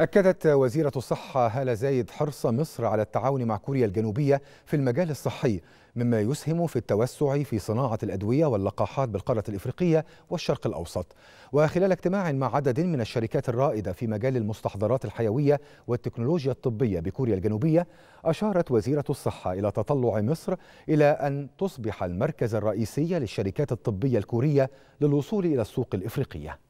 أكدت وزيرة الصحة هالة زايد حرص مصر على التعاون مع كوريا الجنوبية في المجال الصحي مما يسهم في التوسع في صناعة الأدوية واللقاحات بالقارة الإفريقية والشرق الأوسط وخلال اجتماع مع عدد من الشركات الرائدة في مجال المستحضرات الحيوية والتكنولوجيا الطبية بكوريا الجنوبية أشارت وزيرة الصحة إلى تطلع مصر إلى أن تصبح المركز الرئيسي للشركات الطبية الكورية للوصول إلى السوق الإفريقية